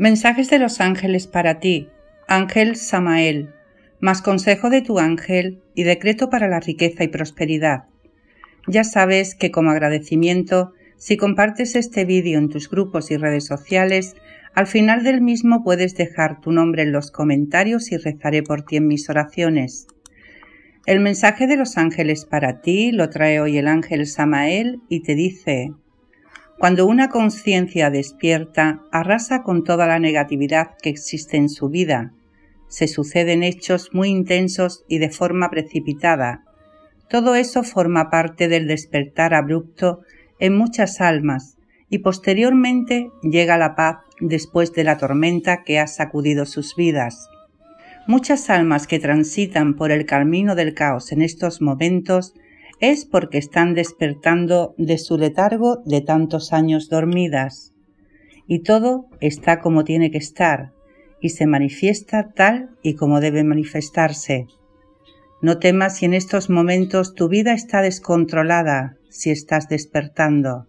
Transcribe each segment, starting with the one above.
Mensajes de los ángeles para ti, Ángel Samael, más consejo de tu ángel y decreto para la riqueza y prosperidad. Ya sabes que como agradecimiento, si compartes este vídeo en tus grupos y redes sociales, al final del mismo puedes dejar tu nombre en los comentarios y rezaré por ti en mis oraciones. El mensaje de los ángeles para ti lo trae hoy el ángel Samael y te dice, cuando una conciencia despierta arrasa con toda la negatividad que existe en su vida, se suceden hechos muy intensos y de forma precipitada. Todo eso forma parte del despertar abrupto en muchas almas y posteriormente llega la paz después de la tormenta que ha sacudido sus vidas. Muchas almas que transitan por el camino del caos en estos momentos es porque están despertando de su letargo de tantos años dormidas. Y todo está como tiene que estar, y se manifiesta tal y como debe manifestarse. No temas si en estos momentos tu vida está descontrolada, si estás despertando.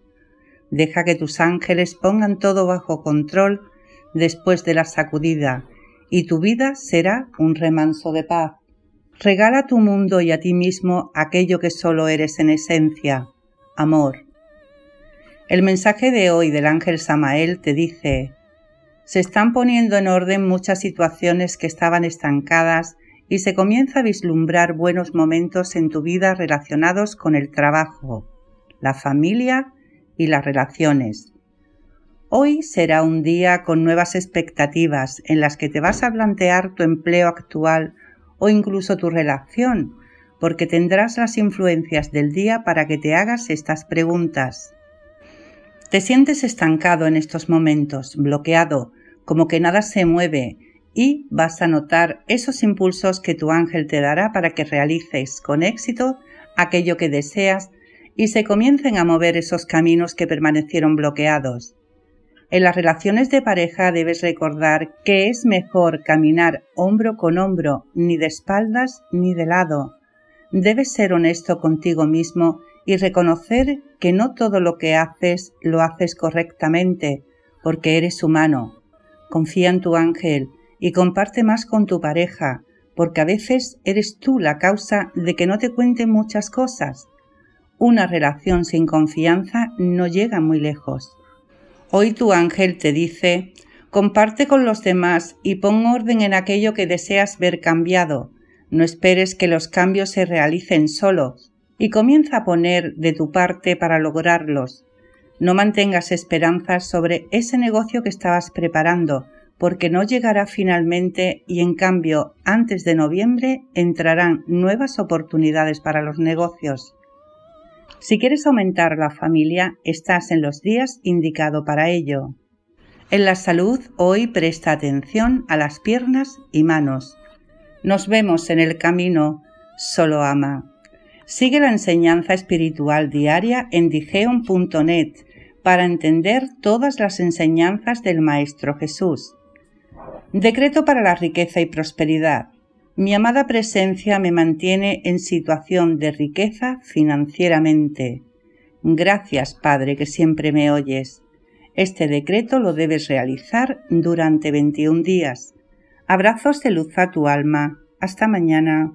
Deja que tus ángeles pongan todo bajo control después de la sacudida, y tu vida será un remanso de paz. Regala a tu mundo y a ti mismo aquello que solo eres en esencia, amor. El mensaje de hoy del ángel Samael te dice, se están poniendo en orden muchas situaciones que estaban estancadas y se comienza a vislumbrar buenos momentos en tu vida relacionados con el trabajo, la familia y las relaciones. Hoy será un día con nuevas expectativas en las que te vas a plantear tu empleo actual o incluso tu relación, porque tendrás las influencias del día para que te hagas estas preguntas. Te sientes estancado en estos momentos, bloqueado, como que nada se mueve, y vas a notar esos impulsos que tu ángel te dará para que realices con éxito aquello que deseas y se comiencen a mover esos caminos que permanecieron bloqueados. En las relaciones de pareja debes recordar que es mejor caminar hombro con hombro, ni de espaldas ni de lado. Debes ser honesto contigo mismo y reconocer que no todo lo que haces lo haces correctamente, porque eres humano. Confía en tu ángel y comparte más con tu pareja, porque a veces eres tú la causa de que no te cuenten muchas cosas. Una relación sin confianza no llega muy lejos. Hoy tu ángel te dice, comparte con los demás y pon orden en aquello que deseas ver cambiado. No esperes que los cambios se realicen solos y comienza a poner de tu parte para lograrlos. No mantengas esperanzas sobre ese negocio que estabas preparando, porque no llegará finalmente y en cambio antes de noviembre entrarán nuevas oportunidades para los negocios. Si quieres aumentar la familia, estás en los días indicado para ello. En la salud, hoy presta atención a las piernas y manos. Nos vemos en el camino, solo ama. Sigue la enseñanza espiritual diaria en digeon.net para entender todas las enseñanzas del Maestro Jesús. Decreto para la riqueza y prosperidad. Mi amada presencia me mantiene en situación de riqueza financieramente. Gracias, Padre, que siempre me oyes. Este decreto lo debes realizar durante 21 días. Abrazos de luz a tu alma. Hasta mañana.